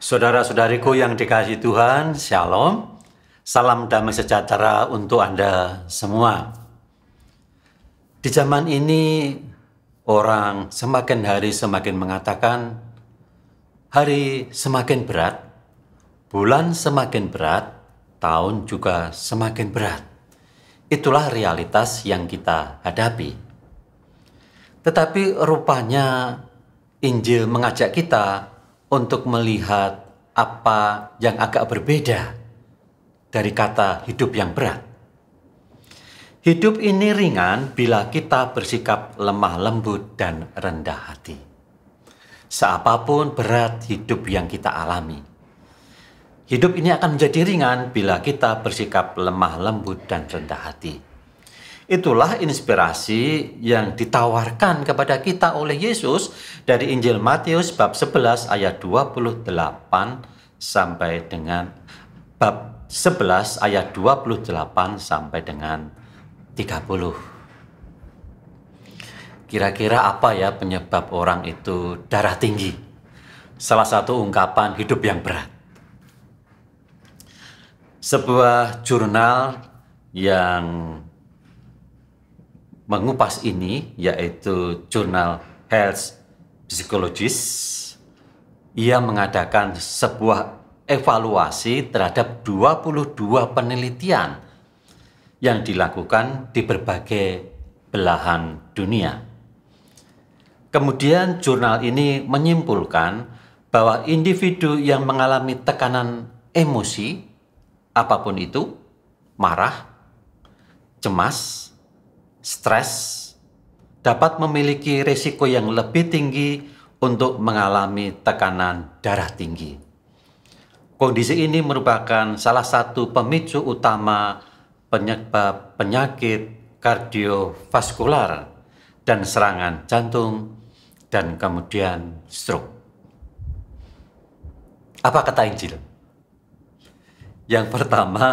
Saudara-saudariku yang dikasih Tuhan, Shalom. Salam damai sejahtera untuk Anda semua. Di zaman ini, orang semakin hari semakin mengatakan, hari semakin berat, bulan semakin berat, tahun juga semakin berat. Itulah realitas yang kita hadapi. Tetapi rupanya Injil mengajak kita untuk melihat apa yang agak berbeda dari kata hidup yang berat. Hidup ini ringan bila kita bersikap lemah lembut dan rendah hati. Seapapun berat hidup yang kita alami. Hidup ini akan menjadi ringan bila kita bersikap lemah lembut dan rendah hati. Itulah inspirasi yang ditawarkan kepada kita oleh Yesus dari Injil Matius bab 11 ayat 28 sampai dengan bab 11 ayat 28 sampai dengan 30. Kira-kira apa ya penyebab orang itu darah tinggi? Salah satu ungkapan hidup yang berat. Sebuah jurnal yang mengupas ini yaitu jurnal Health Psychologist. Ia mengadakan sebuah evaluasi terhadap 22 penelitian yang dilakukan di berbagai belahan dunia. Kemudian jurnal ini menyimpulkan bahwa individu yang mengalami tekanan emosi apapun itu, marah, cemas, stres dapat memiliki risiko yang lebih tinggi untuk mengalami tekanan darah tinggi. Kondisi ini merupakan salah satu pemicu utama penyebab penyakit kardiovaskular dan serangan jantung dan kemudian stroke. Apa kata Injil? Yang pertama,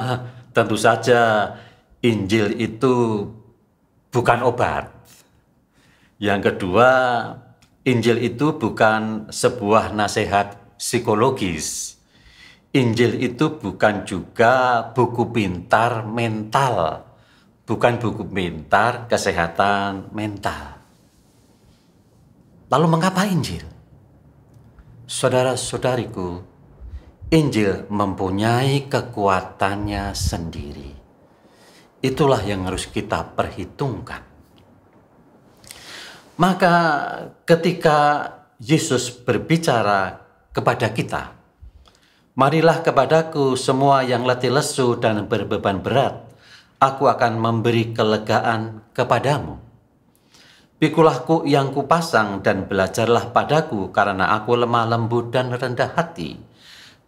tentu saja Injil itu bukan obat. Yang kedua, Injil itu bukan sebuah nasihat psikologis. Injil itu bukan juga buku pintar mental, bukan buku pintar kesehatan mental. Lalu mengapa Injil? Saudara-saudariku, Injil mempunyai kekuatannya sendiri. Itulah yang harus kita perhitungkan. Maka ketika Yesus berbicara kepada kita, Marilah kepadaku semua yang letih lesu dan berbeban berat, aku akan memberi kelegaan kepadamu. Pikulah ku yang kupasang dan belajarlah padaku karena aku lemah lembut dan rendah hati,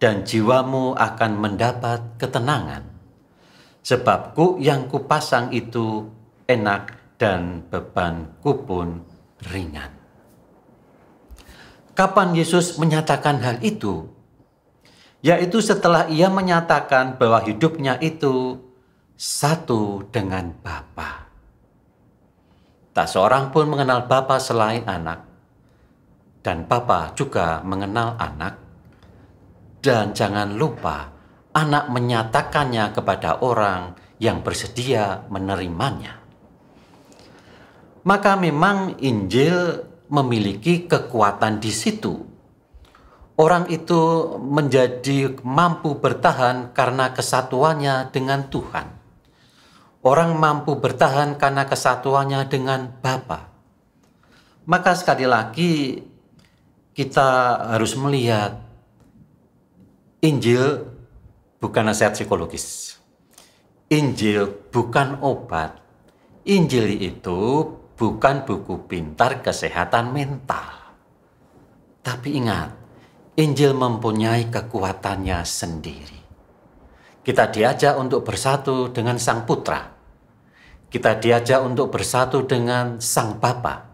dan jiwamu akan mendapat ketenangan sebabku yang kupasang itu enak dan bebanku pun ringan. Kapan Yesus menyatakan hal itu? Yaitu setelah ia menyatakan bahwa hidupnya itu satu dengan Bapa. Tak seorang pun mengenal Bapa selain anak. Dan Bapa juga mengenal anak. Dan jangan lupa anak menyatakannya kepada orang yang bersedia menerimanya. Maka memang Injil memiliki kekuatan di situ. Orang itu menjadi mampu bertahan karena kesatuannya dengan Tuhan. Orang mampu bertahan karena kesatuannya dengan Bapa. Maka sekali lagi kita harus melihat Injil bukan nasihat psikologis. Injil bukan obat. Injil itu bukan buku pintar kesehatan mental. Tapi ingat, Injil mempunyai kekuatannya sendiri. Kita diajak untuk bersatu dengan Sang Putra. Kita diajak untuk bersatu dengan Sang Bapa.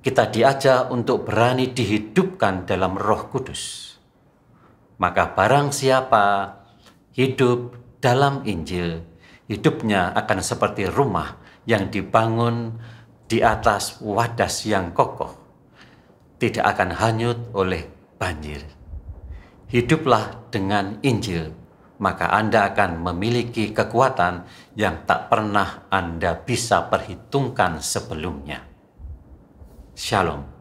Kita diajak untuk berani dihidupkan dalam Roh Kudus. Maka barang siapa hidup dalam Injil, hidupnya akan seperti rumah yang dibangun di atas wadas yang kokoh, tidak akan hanyut oleh banjir. Hiduplah dengan Injil, maka Anda akan memiliki kekuatan yang tak pernah Anda bisa perhitungkan sebelumnya. Shalom.